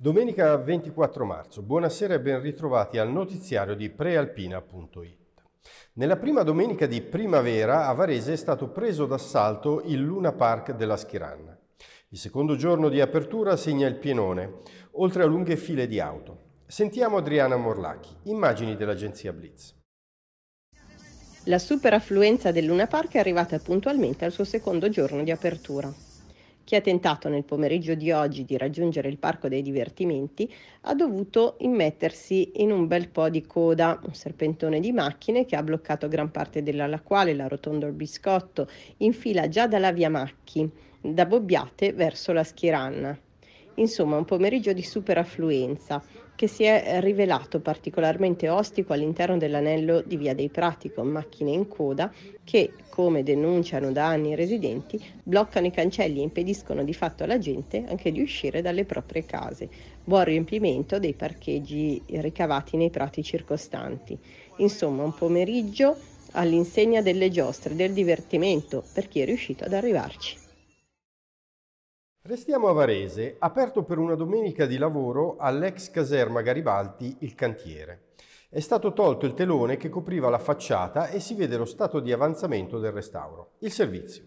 Domenica 24 marzo, buonasera e ben ritrovati al notiziario di prealpina.it. Nella prima domenica di primavera a Varese è stato preso d'assalto il Luna Park della Schiranna. Il secondo giorno di apertura segna il pienone, oltre a lunghe file di auto. Sentiamo Adriana Morlacchi, immagini dell'agenzia Blitz. La superaffluenza del Luna Park è arrivata puntualmente al suo secondo giorno di apertura. Chi ha tentato nel pomeriggio di oggi di raggiungere il Parco dei Divertimenti ha dovuto immettersi in un bel po' di coda, un serpentone di macchine che ha bloccato gran parte della quale la rotonda Biscotto in fila già dalla via Macchi, da Bobbiate verso la Schiranna. Insomma, un pomeriggio di super affluenza, che si è eh, rivelato particolarmente ostico all'interno dell'anello di Via dei Prati con macchine in coda che, come denunciano da anni i residenti, bloccano i cancelli e impediscono di fatto alla gente anche di uscire dalle proprie case. Buon riempimento dei parcheggi ricavati nei prati circostanti. Insomma, un pomeriggio all'insegna delle giostre, del divertimento per chi è riuscito ad arrivarci. Restiamo a Varese, aperto per una domenica di lavoro all'ex caserma Garibaldi il cantiere. È stato tolto il telone che copriva la facciata e si vede lo stato di avanzamento del restauro. Il servizio.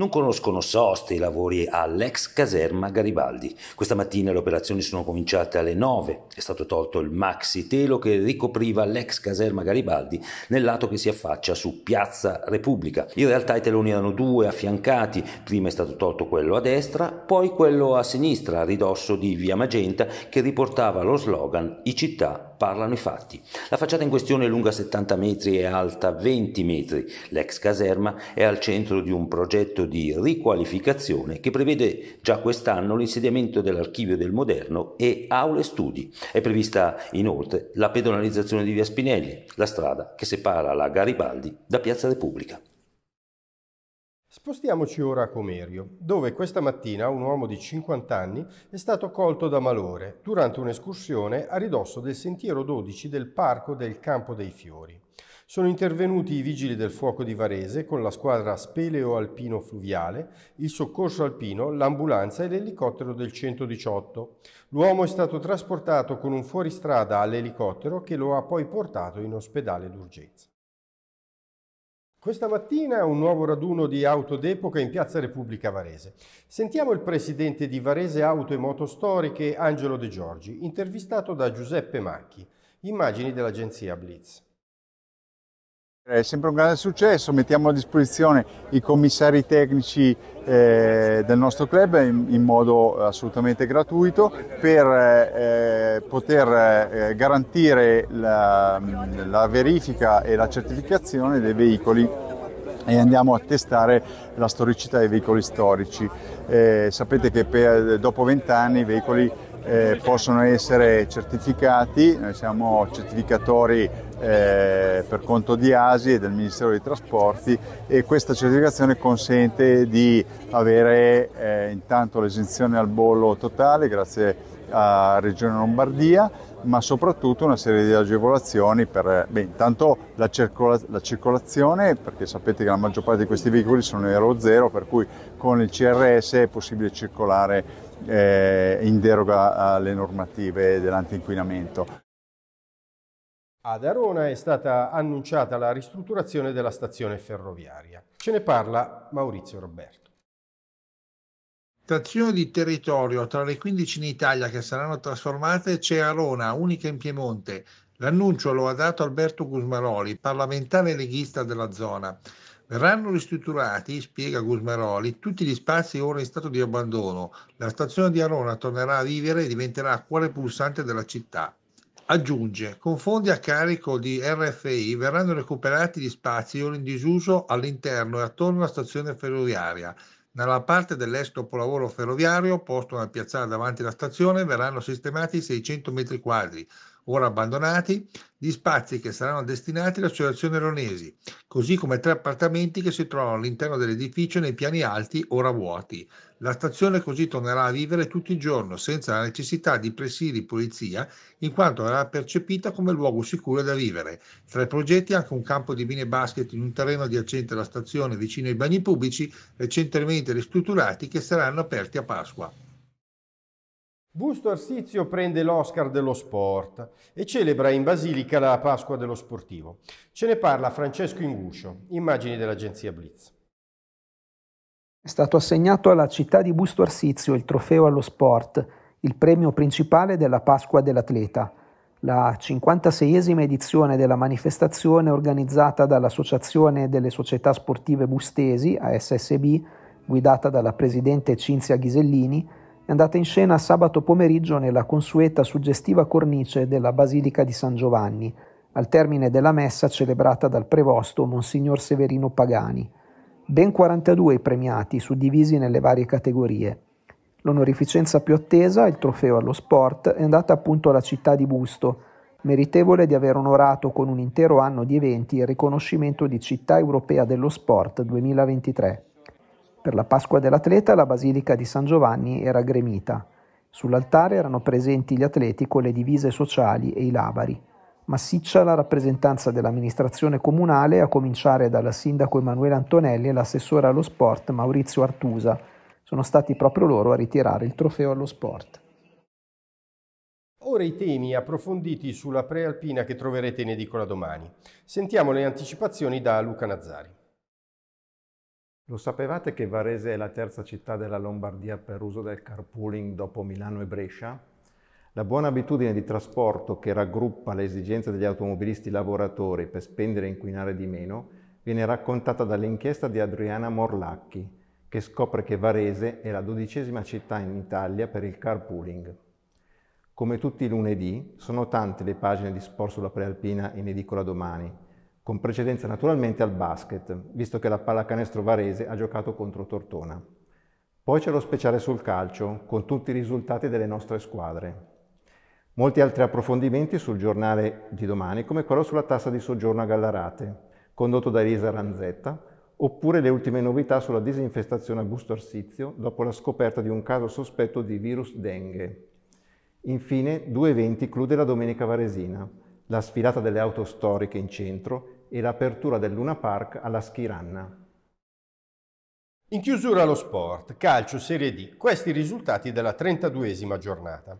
Non conoscono soste i lavori all'ex caserma Garibaldi. Questa mattina le operazioni sono cominciate alle 9. È stato tolto il maxi telo che ricopriva l'ex caserma Garibaldi nel lato che si affaccia su Piazza Repubblica. In realtà i teloni erano due affiancati. Prima è stato tolto quello a destra, poi quello a sinistra a ridosso di Via Magenta che riportava lo slogan I città parlano i fatti. La facciata in questione è lunga 70 metri e alta 20 metri. L'ex caserma è al centro di un progetto di riqualificazione che prevede già quest'anno l'insediamento dell'archivio del moderno e aule studi. È prevista inoltre la pedonalizzazione di Via Spinelli, la strada che separa la Garibaldi da Piazza Repubblica. Spostiamoci ora a Comerio, dove questa mattina un uomo di 50 anni è stato colto da malore durante un'escursione a ridosso del sentiero 12 del Parco del Campo dei Fiori. Sono intervenuti i vigili del fuoco di Varese con la squadra speleo alpino fluviale, il soccorso alpino, l'ambulanza e l'elicottero del 118. L'uomo è stato trasportato con un fuoristrada all'elicottero che lo ha poi portato in ospedale d'urgenza. Questa mattina un nuovo raduno di auto d'epoca in Piazza Repubblica Varese. Sentiamo il presidente di Varese Auto e Moto Storiche, Angelo De Giorgi, intervistato da Giuseppe Macchi. Immagini dell'agenzia Blitz. È sempre un grande successo, mettiamo a disposizione i commissari tecnici eh, del nostro club in, in, modo assolutamente gratuito per eh, eh, poter eh, garantire la, la verifica e la certificazione dei veicoli e andiamo a testare la storicità dei veicoli storici. Eh, sapete che per, dopo vent'anni i veicoli eh, possono essere certificati, noi siamo certificatori eh, per conto di ASI e del Ministero dei Trasporti e questa certificazione consente di avere eh, intanto l'esenzione al bollo totale grazie a Regione Lombardia, ma soprattutto una serie di agevolazioni per eh, beh, intanto la, circola, la, circolazione, perché sapete che la maggior parte di questi veicoli sono Euro 0, per cui con il CRS è possibile circolare eh, in deroga alle normative dell'antinquinamento. Ad Arona è stata annunciata la ristrutturazione della stazione ferroviaria. Ce ne parla Maurizio Roberto. Stazione di territorio tra le 15 in Italia che saranno trasformate c'è Arona, unica in Piemonte. L'annuncio lo ha dato Alberto Gusmaroli, parlamentare leghista della zona. Verranno ristrutturati, spiega Gusmaroli, tutti gli spazi ora in stato di abbandono. La stazione di Arona tornerà a vivere e diventerà cuore pulsante della città. Aggiunge, con fondi a carico di RFI verranno recuperati gli spazi ora in disuso all'interno e attorno alla stazione ferroviaria. Nella parte dell'ex capolavoro ferroviario, posto nella piazzale davanti alla stazione, verranno sistemati 600 metri quadri, ora abbandonati, di spazi che saranno destinati all'Associazione Ronesi, così come tre appartamenti che si trovano all'interno dell'edificio nei piani alti ora vuoti. La stazione così tornerà a vivere tutto il giorno senza la necessità di presidi di polizia, in quanto verrà percepita come luogo sicuro da vivere. Tra i progetti anche un campo di mini basket in un terreno adiacente alla stazione vicino ai bagni pubblici, recentemente ristrutturati, che saranno aperti a Pasqua. Busto Arsizio prende l'Oscar dello sport e celebra in Basilica la Pasqua dello sportivo. Ce ne parla Francesco Inguscio, immagini dell'agenzia Blitz. È stato assegnato alla città di Busto Arsizio il trofeo allo sport, il premio principale della Pasqua dell'atleta. La 56esima edizione della manifestazione organizzata dall'Associazione delle Società Sportive Bustesi, ASSB, guidata dalla presidente Cinzia Ghisellini, è andata in scena sabato pomeriggio nella consueta suggestiva cornice della Basilica di San Giovanni, al termine della messa celebrata dal prevosto Monsignor Severino Pagani. Ben 42 i premiati, suddivisi nelle varie categorie. L'onorificenza più attesa, il trofeo allo sport, è andata appunto alla città di Busto, meritevole di aver onorato con un intero anno di eventi il riconoscimento di Città Europea dello Sport 2023. Per la Pasqua dell'Atleta la Basilica di San Giovanni era gremita. Sull'altare erano presenti gli atleti con le divise sociali e i labari. Massiccia la rappresentanza dell'amministrazione comunale, a cominciare dal sindaco Emanuele Antonelli e l'assessore allo sport Maurizio Artusa. Sono stati proprio loro a ritirare il trofeo allo sport. Ora i temi approfonditi sulla prealpina che troverete in edicola domani. Sentiamo le anticipazioni da Luca Nazzari. Lo sapevate che Varese è la terza città della Lombardia per uso del carpooling dopo Milano e Brescia? La buona abitudine di trasporto che raggruppa le esigenze degli automobilisti lavoratori per spendere e inquinare di meno viene raccontata dall'inchiesta di Adriana Morlacchi, che scopre che Varese è la dodicesima città in Italia per il carpooling. Come tutti i lunedì, sono tante le pagine di Sport sulla Prealpina in edicola domani, con precedenza naturalmente al basket, visto che la pallacanestro Varese ha giocato contro Tortona. Poi c'è lo speciale sul calcio, con tutti i risultati delle nostre squadre. Molti altri approfondimenti sul giornale di domani, come quello sulla tassa di soggiorno a Gallarate, condotto da Elisa Ranzetta, oppure le ultime novità sulla disinfestazione a Busto Arsizio dopo la scoperta di un caso sospetto di virus dengue. Infine, due eventi chiude la domenica varesina, la sfilata delle auto storiche in centro e l'apertura del Luna Park alla Schiranna. In chiusura lo sport, calcio Serie D, questi i risultati della 32esima giornata.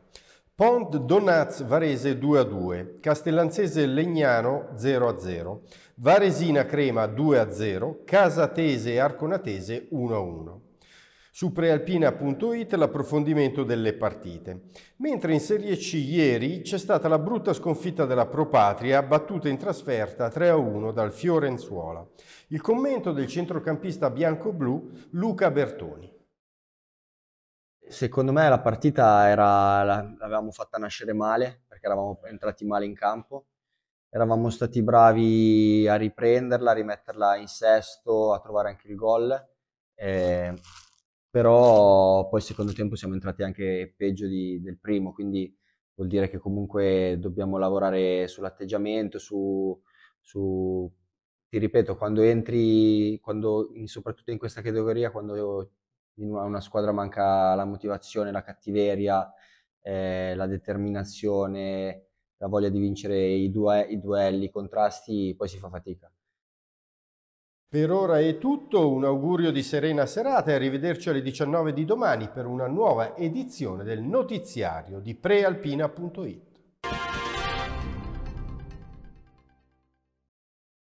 Pont Donaz Varese 2-2, Castellanzese Legnano 0-0, Varesina Crema 2-0, Casatese Arconatese 1-1. Su prealpina.it l'approfondimento delle partite. Mentre in Serie C ieri c'è stata la brutta sconfitta della Propatria, battuta in trasferta 3-1 dal Fiorenzuola. Il commento del centrocampista bianco-blu Luca Bertoni. Secondo me la partita era, l'avevamo fatta nascere male perché eravamo entrati male in campo eravamo stati bravi a riprenderla, a rimetterla in sesto, a trovare anche il gol. E ehm, però poi secondo tempo siamo entrati anche peggio di, del primo, quindi vuol dire che comunque dobbiamo lavorare sull'atteggiamento, su, su ti ripeto, quando entri, quando, soprattutto in questa categoria, quando in una, una squadra manca la motivazione, la cattiveria, eh, la determinazione, la voglia di vincere i, due, i duelli, i contrasti, poi si fa fatica. Per ora è tutto, un augurio di serena serata e arrivederci alle 19 di domani per una nuova edizione del notiziario di prealpina.it.